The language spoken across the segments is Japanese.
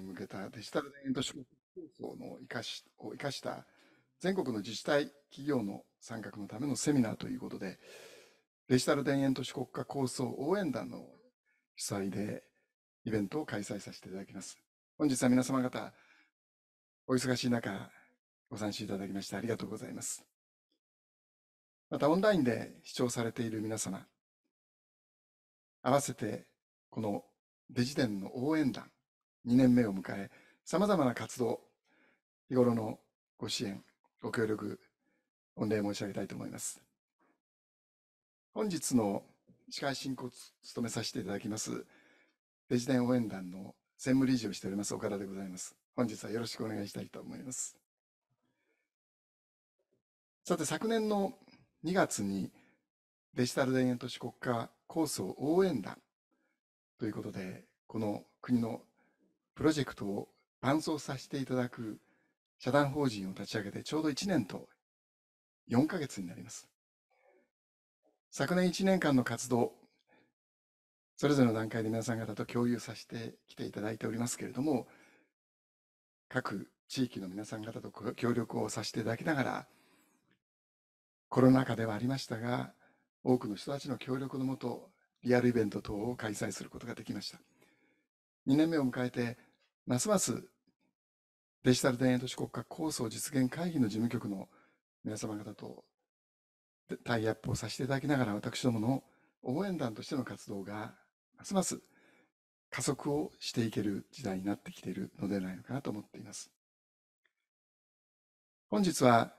向けたデジタル田園都市国構想の生かしを生かした全国の自治体企業の参画のためのセミナーということでデジタル田園都市国家構想応援団の主催でイベントを開催させていただきます。本日は皆様方お忙しい中ご参集いただきましてありがとうございます。またオンラインで視聴されている皆様、合わせてこのデジデンの応援団、2年目を迎え、さまざまな活動、日頃のご支援、ご協力、御礼申し上げたいと思います。本日の司会進行を務めさせていただきます、デジタル応援団の専務理事をしております岡田でございます。本日はよろしくお願いしたいと思います。さて、昨年の2月にデジタル田園都市国家構想応援団ということで、この国のプロジェクトを伴走させていただく社団法人を立ち上げてちょうど1年と4ヶ月になります。昨年1年間の活動、それぞれの段階で皆さん方と共有させてきていただいておりますけれども、各地域の皆さん方と協力をさせていただきながら、コロナ禍ではありましたが、多くの人たちの協力のもと、リアルイベント等を開催することができました。2年目を迎えて、ますますデジタル田園都市国家構想実現会議の事務局の皆様方とタイアップをさせていただきながら、私どもの応援団としての活動が、ますます加速をしていける時代になってきているのではないのかなと思っています。本日は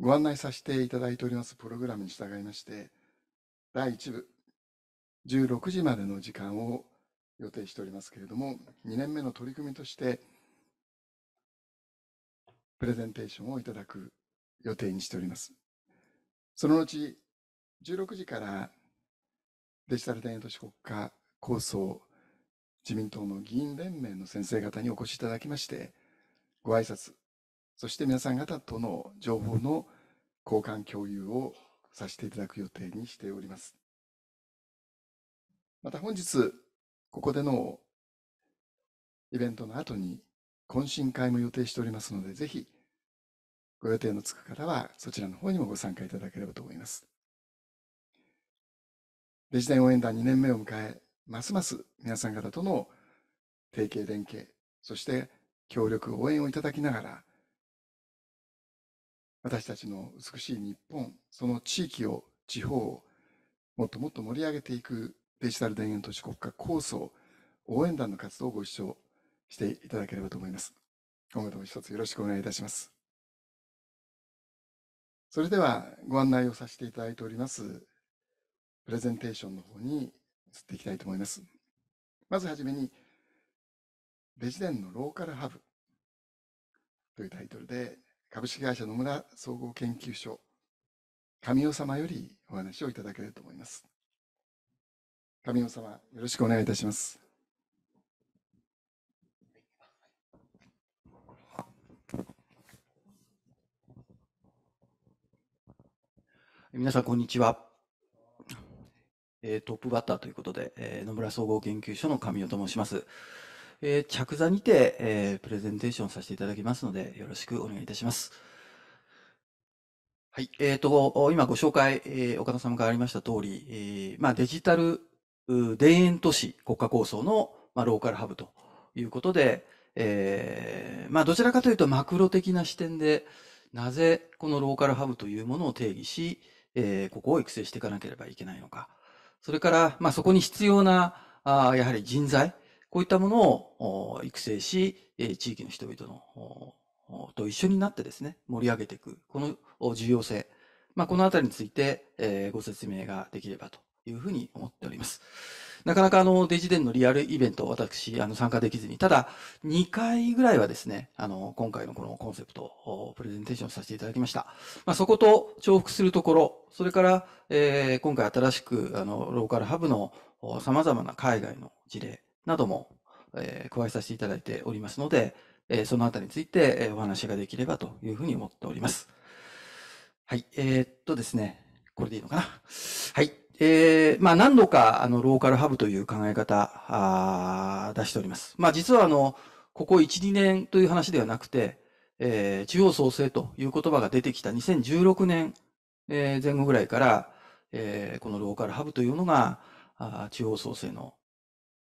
ご案内させていただいておりますプログラムに従いまして、第1部、16時までの時間を予定しておりますけれども、2年目の取り組みとして、プレゼンテーションをいただく予定にしております。その後、16時からデジタル田園都市国家構想自民党の議員連盟の先生方にお越しいただきまして、ご挨拶、そして皆さん方との情報の交換共有をさせていただく予定にしております。また本日、ここでのイベントの後に懇親会も予定しておりますので、ぜひご予定のつく方はそちらの方にもご参加いただければと思います。レジデン応援団2年目を迎え、ますます皆さん方との提携、連携、そして協力、応援をいただきながら、私たちの美しい日本、その地域を、地方をもっともっと盛り上げていくデジタル田園都市国家構想応援団の活動をご一緒していただければと思います。今後とも一つよろしくお願いいたします。それではご案内をさせていただいておりますプレゼンテーションの方に移っていきたいと思います。まずはじめに、レジデンのローカルハブというタイトルで、株式会社野村総合研究所、神尾様よりお話をいただければと思います。神様、よろしくお願いいたします。皆さん、こんにちは。えー、トップバッターということで、えー、野村総合研究所の神尾と申します。えー、着座にて、えー、プレゼンテーションさせていただきますので、よろしくお願いいたします。はい。えっ、ー、と、今ご紹介、えー、岡田さんからありました通り、えー、まあデジタル田園都市国家構想の、まあ、ローカルハブということで、えー、まあどちらかというとマクロ的な視点で、なぜこのローカルハブというものを定義し、えー、ここを育成していかなければいけないのか。それから、まあそこに必要な、あやはり人材、こういったものを育成し、え地域の人々のと一緒になってですね、盛り上げていく、この重要性、まあ、このあたりについて、えご説明ができればというふうに思っております。なかなかあの、デジデンのリアルイベント、私、あの、参加できずに、ただ、2回ぐらいはですね、あの、今回のこのコンセプトをプレゼンテーションさせていただきました。まあ、そこと重複するところ、それから、えー、今回新しく、あの、ローカルハブの様々な海外の事例なども、えー、加えさせていただいておりますので、えー、そのあたりについて、えお話ができればというふうに思っております。はい。えー、っとですね、これでいいのかなはい。えー、まあ、何度か、あの、ローカルハブという考え方、あ出しております。まあ、実は、あの、ここ1、2年という話ではなくて、えー、地方創生という言葉が出てきた2016年、えー、前後ぐらいから、えー、このローカルハブというのが、あ地方創生の、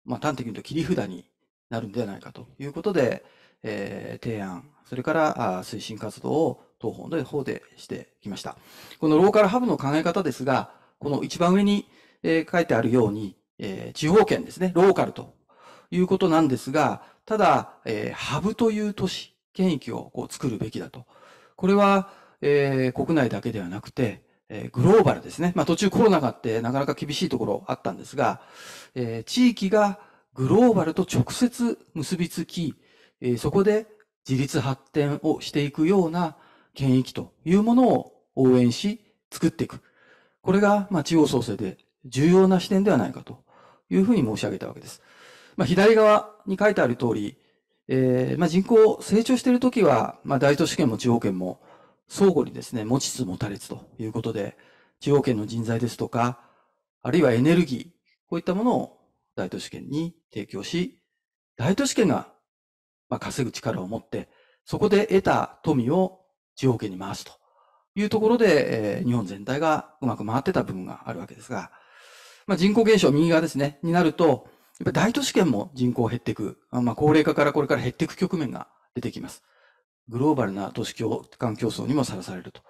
まあ、端的に言うと切り札になるんではないかということで、えー、提案、それからあ推進活動を東方の方でしてきました。このローカルハブの考え方ですが、この一番上に、え書いてあるように、え地方圏ですね、ローカルということなんですが、ただ、えハブという都市、県域をこう作るべきだと。これは、え国内だけではなくて、えグローバルですね。まあ途中コロナがあってなかなか厳しいところあったんですが、え地域がグローバルと直接結びつき、えそこで自立発展をしていくような県域というものを応援し、作っていく。これが、まあ、方創生で重要な視点ではないかというふうに申し上げたわけです。まあ、左側に書いてある通り、えー、まあ、人口成長しているときは、まあ、大都市圏も地方圏も相互にですね、持ちつ持たれつということで、地方圏の人材ですとか、あるいはエネルギー、こういったものを大都市圏に提供し、大都市圏が、まあ、稼ぐ力を持って、そこで得た富を地方圏に回すというところで、えー、日本全体がうまく回ってた部分があるわけですが、まあ、人口減少、右側ですね、になると、やっぱ大都市圏も人口減っていく、まあ、高齢化からこれから減っていく局面が出てきます。グローバルな都市間競争にもさらされると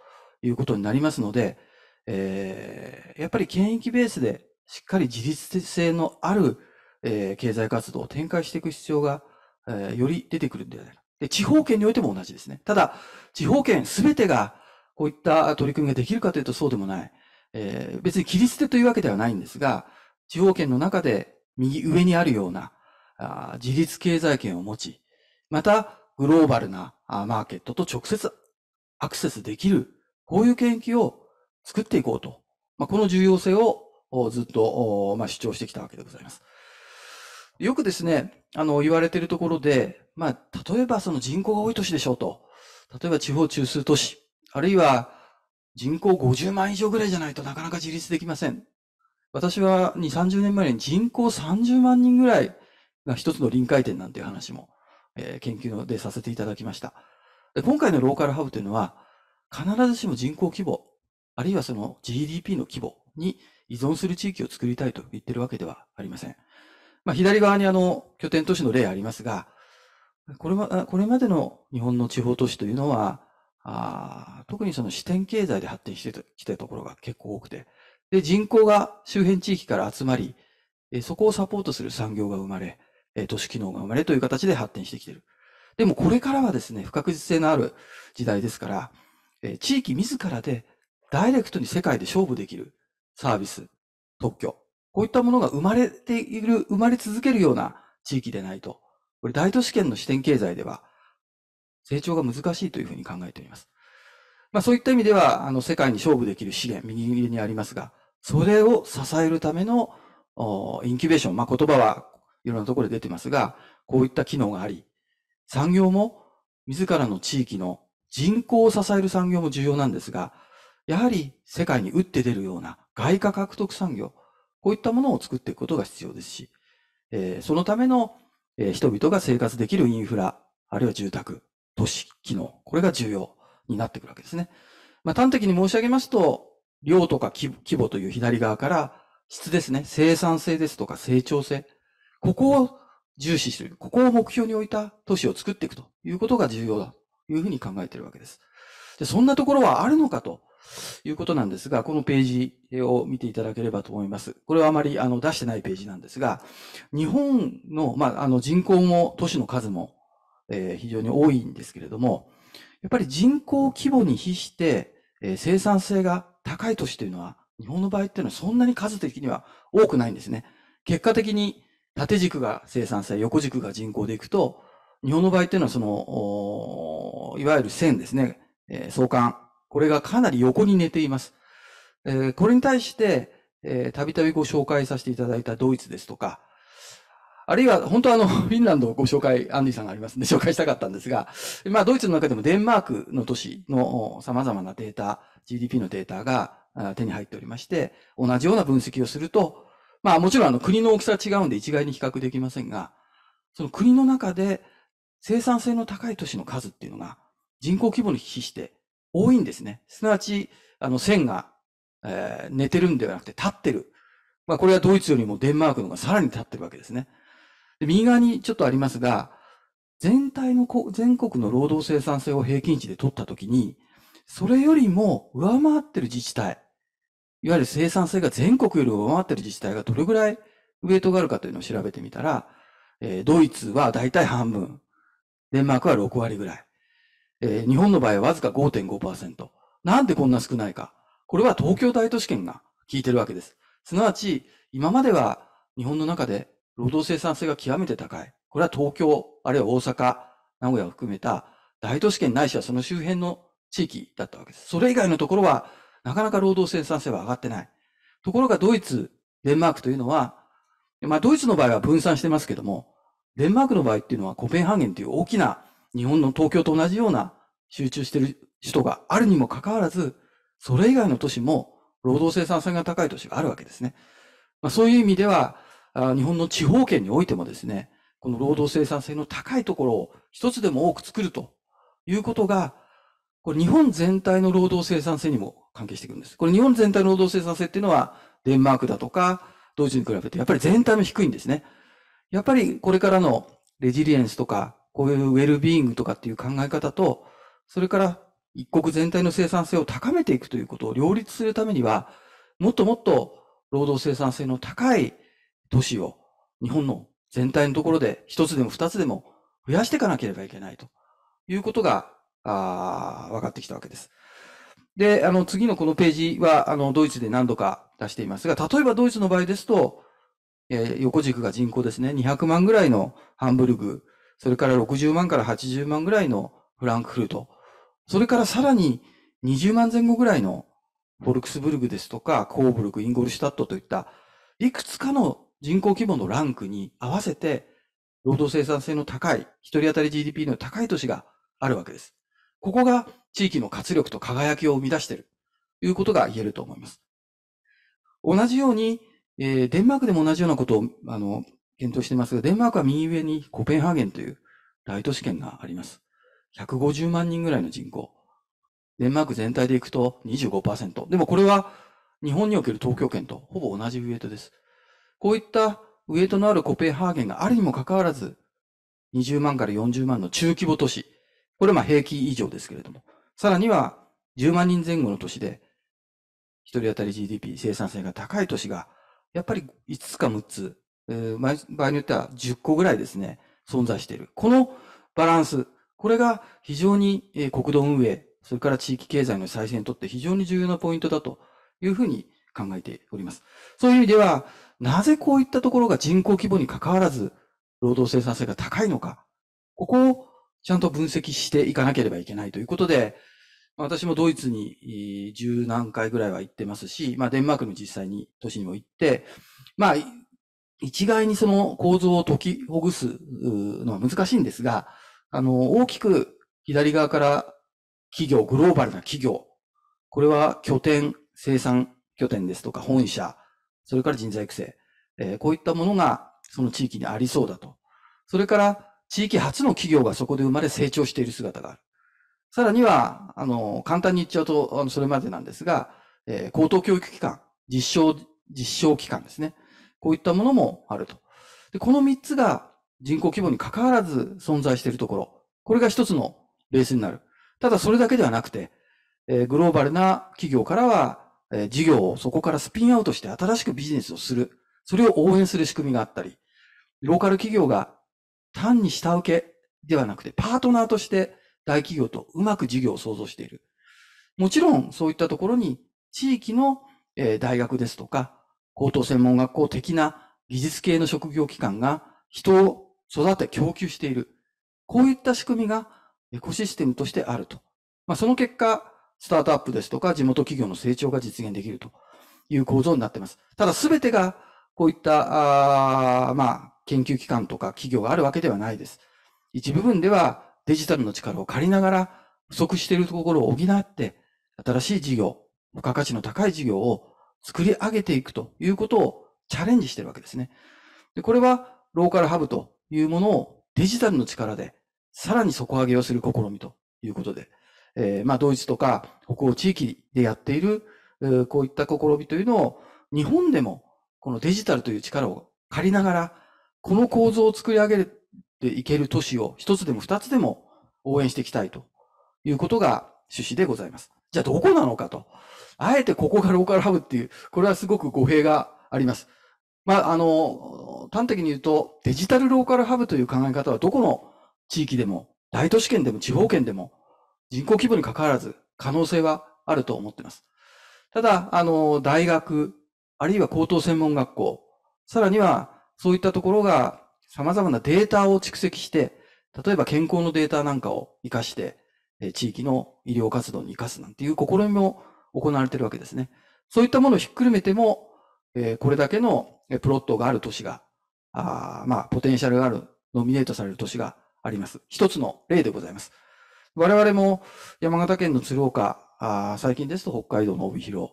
いうことになりますので、えー、やっぱり権益ベースでしっかり自立性のある、えー、経済活動を展開していく必要が、えー、より出てくるんではないか。で、地方圏においても同じですね。ただ、地方圏すべてがこういった取り組みができるかというとそうでもない。えー、別に切り捨てというわけではないんですが、地方圏の中で右上にあるようなあ自立経済圏を持ち、またグローバルなあマーケットと直接アクセスできる、こういう研究を作っていこうと。まあ、この重要性をずっと、まあ、主張してきたわけでございます。よくですね、あの、言われているところで、まあ、例えばその人口が多い都市でしょうと。例えば地方中枢都市。あるいは人口50万以上ぐらいじゃないとなかなか自立できません。私は2、30年前に人口30万人ぐらいが一つの臨界点なんていう話も、えー、研究でさせていただきました。で今回のローカルハブというのは、必ずしも人口規模、あるいはその GDP の規模に依存する地域を作りたいと言ってるわけではありません。まあ、左側にあの、拠点都市の例ありますが、これは、これまでの日本の地方都市というのは、あ特にその視点経済で発展してきたところが結構多くて、で、人口が周辺地域から集まり、えそこをサポートする産業が生まれ、え都市機能が生まれという形で発展してきている。でもこれからはですね、不確実性のある時代ですから、え地域自らでダイレクトに世界で勝負できるサービス、特許、こういったものが生まれている、生まれ続けるような地域でないと、これ大都市圏の視点経済では、成長が難しいというふうに考えております。まあ、そういった意味では、あの、世界に勝負できる資源、右にありますが、それを支えるための、インキュベーション、まあ、言葉はいろんなところで出てますが、こういった機能があり、産業も自らの地域の人口を支える産業も重要なんですが、やはり世界に打って出るような外貨獲得産業、こういったものを作っていくことが必要ですし、えー、そのための、えー、人々が生活できるインフラ、あるいは住宅、都市機能、これが重要になってくるわけですね。まあ、端的に申し上げますと、量とか規模という左側から、質ですね、生産性ですとか成長性、ここを重視してる、ここを目標に置いた都市を作っていくということが重要だというふうに考えているわけです。でそんなところはあるのかということなんですが、このページを見ていただければと思います。これはあまりあの出してないページなんですが、日本の,、まあ、あの人口も都市の数もえー、非常に多いんですけれども、やっぱり人口規模に比して、えー、生産性が高い都市というのは、日本の場合っていうのはそんなに数的には多くないんですね。結果的に縦軸が生産性、横軸が人口でいくと、日本の場合っていうのはその、いわゆる線ですね、えー、相関。これがかなり横に寝ています。えー、これに対して、たびたびご紹介させていただいたドイツですとか、あるいは、本当はあの、フィンランドをご紹介、アンディさんがありますんで、紹介したかったんですが、まあ、ドイツの中でもデンマークの都市の様々なデータ、GDP のデータが手に入っておりまして、同じような分析をすると、まあ、もちろんあの、国の大きさは違うんで一概に比較できませんが、その国の中で生産性の高い都市の数っていうのが、人口規模に比して多いんですね。すなわち、あの、線が、えー、寝てるんではなくて立ってる。まあ、これはドイツよりもデンマークの方がさらに立ってるわけですね。で右側にちょっとありますが、全体のこ全国の労働生産性を平均値で取ったときに、それよりも上回ってる自治体、いわゆる生産性が全国より上回ってる自治体がどれぐらいウェイトがあるかというのを調べてみたら、えー、ドイツは大体半分、デンマークは6割ぐらい、えー、日本の場合はわずか5.5%。なんでこんな少ないか。これは東京大都市圏が効いてるわけです。すなわち、今までは日本の中で労働生産性が極めて高い。これは東京、あるいは大阪、名古屋を含めた大都市圏ないしはその周辺の地域だったわけです。それ以外のところは、なかなか労働生産性は上がってない。ところがドイツ、デンマークというのは、まあドイツの場合は分散してますけども、デンマークの場合っていうのはコペンハーゲンという大きな日本の東京と同じような集中している首都があるにもかかわらず、それ以外の都市も労働生産性が高い都市があるわけですね。まあ、そういう意味では、日本の地方圏においてもですね、この労働生産性の高いところを一つでも多く作るということが、これ日本全体の労働生産性にも関係してくるんです。これ日本全体の労働生産性っていうのは、デンマークだとか、同時に比べて、やっぱり全体も低いんですね。やっぱりこれからのレジリエンスとか、こういうウェルビーイングとかっていう考え方と、それから一国全体の生産性を高めていくということを両立するためには、もっともっと労働生産性の高い都市を日本の全体のところで一つでも二つでも増やしていかなければいけないということが、あ分かってきたわけです。で、あの、次のこのページは、あの、ドイツで何度か出していますが、例えばドイツの場合ですと、えー、横軸が人口ですね、200万ぐらいのハンブルグ、それから60万から80万ぐらいのフランクフルト、それからさらに20万前後ぐらいのボルクスブルグですとか、コーブルグ、インゴルシュタットといった、いくつかの人口規模のランクに合わせて、労働生産性の高い、一人当たり GDP の高い都市があるわけです。ここが地域の活力と輝きを生み出しているということが言えると思います。同じように、えー、デンマークでも同じようなことを、あの、検討していますが、デンマークは右上にコペンハーゲンという大都市圏があります。150万人ぐらいの人口。デンマーク全体でいくと25%。でもこれは日本における東京圏とほぼ同じウエイトです。こういったウエイトのあるコペハーゲンがあるにもかかわらず、20万から40万の中規模都市。これまあ平均以上ですけれども。さらには10万人前後の都市で、1人当たり GDP 生産性が高い都市が、やっぱり5つか6つ、えー、場合によっては10個ぐらいですね、存在している。このバランス、これが非常に国土運営、それから地域経済の再生にとって非常に重要なポイントだというふうに考えております。そういう意味では、なぜこういったところが人口規模に関わらず、労働生産性が高いのか、ここをちゃんと分析していかなければいけないということで、私もドイツに十何回ぐらいは行ってますし、まあデンマークの実際に都市にも行って、まあ一概にその構造を解きほぐすのは難しいんですが、あの、大きく左側から企業、グローバルな企業、これは拠点、生産拠点ですとか本社、それから人材育成、えー、こういったものがその地域にありそうだと。それから地域初の企業がそこで生まれ成長している姿がある。さらには、あの、簡単に言っちゃうと、あのそれまでなんですが、えー、高等教育機関、実証、実証機関ですね。こういったものもあると。で、この三つが人口規模に関わらず存在しているところ。これが一つのベースになる。ただそれだけではなくて、えー、グローバルな企業からは、え事業をそこからスピンアウトして新しくビジネスをする。それを応援する仕組みがあったり、ローカル企業が単に下請けではなくてパートナーとして大企業とうまく事業を創造している。もちろんそういったところに地域の大学ですとか高等専門学校的な技術系の職業機関が人を育て供給している。こういった仕組みがエコシステムとしてあると。まあ、その結果、スタートアップですとか、地元企業の成長が実現できるという構造になっています。ただ、すべてが、こういった、あまあ、研究機関とか企業があるわけではないです。一部分では、デジタルの力を借りながら、不足しているところを補って、新しい事業、付加価値の高い事業を作り上げていくということをチャレンジしているわけですね。で、これは、ローカルハブというものをデジタルの力で、さらに底上げをする試みということで、えー、まあ、ドイツとか北欧地域でやっている、えー、こういった試みというのを、日本でも、このデジタルという力を借りながら、この構造を作り上げていける都市を一つでも二つでも応援していきたいということが趣旨でございます。じゃあどこなのかと。あえてここがローカルハブっていう、これはすごく語弊があります。まあ、あの、端的に言うと、デジタルローカルハブという考え方はどこの地域でも、大都市圏でも地方圏でも人口規模に関わらず可能性はあると思っています。ただ、あの、大学、あるいは高等専門学校、さらにはそういったところが様々なデータを蓄積して、例えば健康のデータなんかを活かして、地域の医療活動に活かすなんていう試みも行われているわけですね。そういったものをひっくるめても、これだけのプロットがある都市が、あまあ、ポテンシャルがある、ノミネートされる都市があります。一つの例でございます。我々も山形県の鶴岡、あ最近ですと北海道の帯広、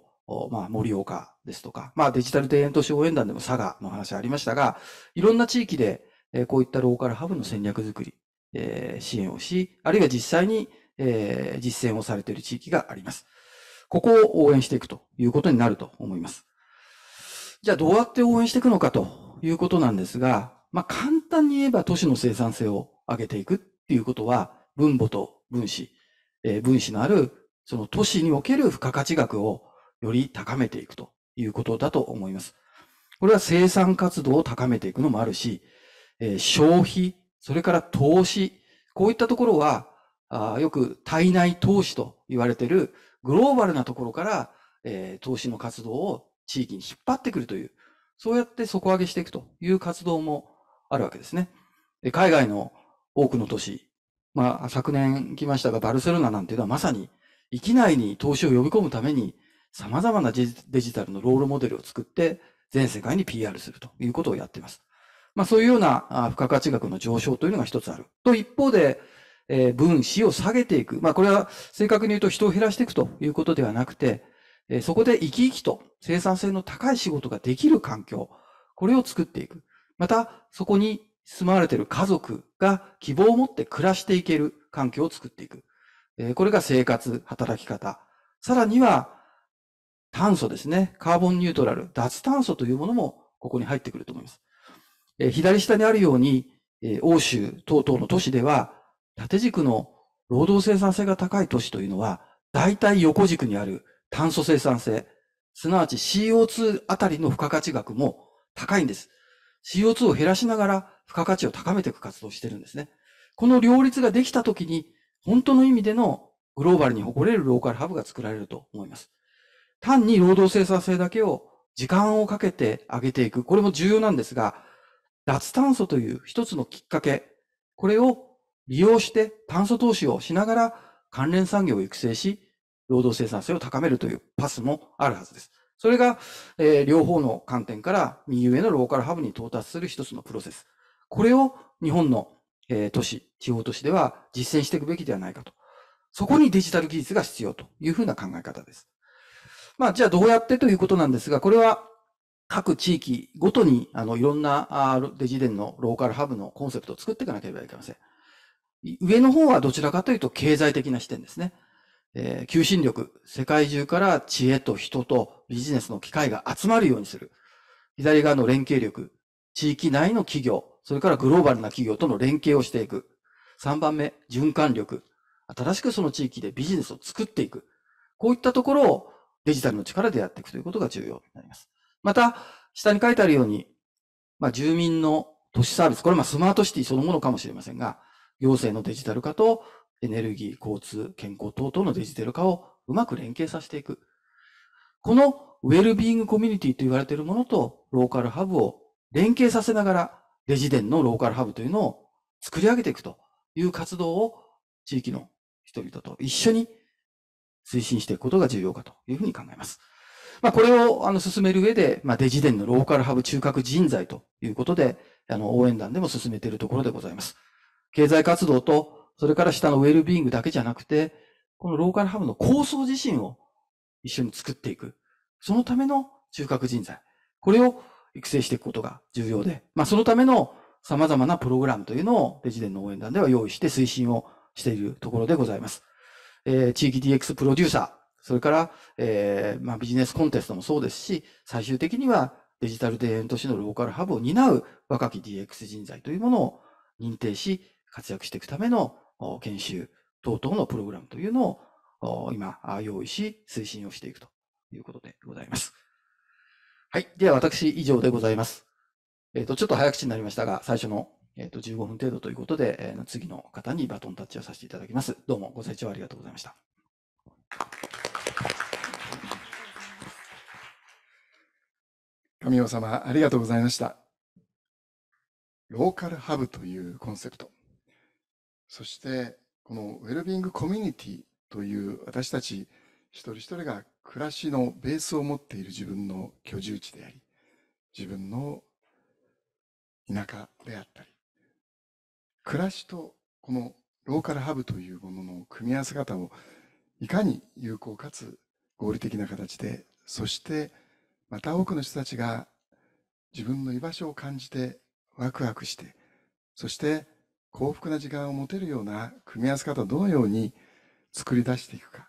まあ、盛岡ですとか、まあ、デジタル庭園都市応援団でも佐賀の話ありましたが、いろんな地域で、えこういったローカルハブの戦略づくり、えー、支援をし、あるいは実際に、えー、実践をされている地域があります。ここを応援していくということになると思います。じゃあどうやって応援していくのかということなんですが、まあ、簡単に言えば都市の生産性を上げていくっていうことは分母と分子、えー、分子のあるその都市における付加価値額をより高めていくということだと思います。これは生産活動を高めていくのもあるし、えー、消費、それから投資、こういったところは、あよく体内投資と言われているグローバルなところから、えー、投資の活動を地域に引っ張ってくるという、そうやって底上げしていくという活動もあるわけですね。海外の多くの都市、まあ、昨年来ましたが、バルセロナなんていうのはまさに、域内に投資を呼び込むために、様々なデジタルのロールモデルを作って、全世界に PR するということをやっています。まあ、そういうような付加価値額の上昇というのが一つある。と、一方で、えー、分子を下げていく。まあ、これは正確に言うと人を減らしていくということではなくて、えー、そこで生き生きと生産性の高い仕事ができる環境、これを作っていく。また、そこに住まわれている家族が希望を持って暮らしていける環境を作っていく。えこれが生活、働き方。さらには、炭素ですね。カーボンニュートラル、脱炭素というものもここに入ってくると思います。え左下にあるように、え欧州等々の都市では、縦軸の労働生産性が高い都市というのは、大体横軸にある炭素生産性、すなわち CO2 あたりの付加価値額も高いんです。CO2 を減らしながら付加価値を高めていく活動をしてるんですね。この両立ができたときに、本当の意味でのグローバルに誇れるローカルハブが作られると思います。単に労働生産性だけを時間をかけて上げていく。これも重要なんですが、脱炭素という一つのきっかけ、これを利用して炭素投資をしながら関連産業を育成し、労働生産性を高めるというパスもあるはずです。それが、えー、両方の観点から右上のローカルハブに到達する一つのプロセス。これを日本の、えー、都市、地方都市では実践していくべきではないかと。そこにデジタル技術が必要というふうな考え方です。まあ、じゃあどうやってということなんですが、これは各地域ごとに、あの、いろんなデジデンのローカルハブのコンセプトを作っていかなければいけません。上の方はどちらかというと経済的な視点ですね。えー、求心力、世界中から知恵と人とビジネスの機会が集まるようにする。左側の連携力、地域内の企業、それからグローバルな企業との連携をしていく。3番目、循環力。新しくその地域でビジネスを作っていく。こういったところをデジタルの力でやっていくということが重要になります。また、下に書いてあるように、まあ、住民の都市サービス、これはあ、スマートシティそのものかもしれませんが、行政のデジタル化とエネルギー、交通、健康等々のデジタル化をうまく連携させていく。このウェルビーングコミュニティと言われているものとローカルハブを連携させながらレジデンのローカルハブというのを作り上げていくという活動を地域の人々と一緒に推進していくことが重要かというふうに考えます。まあ、これをあの進める上で、まあ、デジデンのローカルハブ中核人材ということで、あの応援団でも進めているところでございます。経済活動と、それから下のウェルビーイングだけじゃなくて、このローカルハブの構想自身を一緒に作っていく。そのための中核人材。これを育成していくことが重要で、まあ、そのための様々なプログラムというのをレジデンの応援団では用意して推進をしているところでございます。えー、地域 DX プロデューサー、それから、えー、まあ、ビジネスコンテストもそうですし、最終的にはデジタル田園都市のローカルハブを担う若き DX 人材というものを認定し、活躍していくための研修等々のプログラムというのを今用意し、推進をしていくということでございます。はい。では私以上でございます。えっ、ー、と、ちょっと早口になりましたが、最初の、えー、と15分程度ということで、えー、次の方にバトンタッチをさせていただきます。どうもご清聴ありがとうございました。神尾様、ありがとうございました。ローカルハブというコンセプト。そして、このウェルビングコミュニティという私たち一人一人が暮らしのベースを持っている自分の居住地であり、自分の田舎であったり、暮らしとこのローカルハブというものの組み合わせ方をいかに有効かつ合理的な形で、そしてまた多くの人たちが自分の居場所を感じてワクワクして、そして幸福な時間を持てるような組み合わせ方をどのように作り出していくか。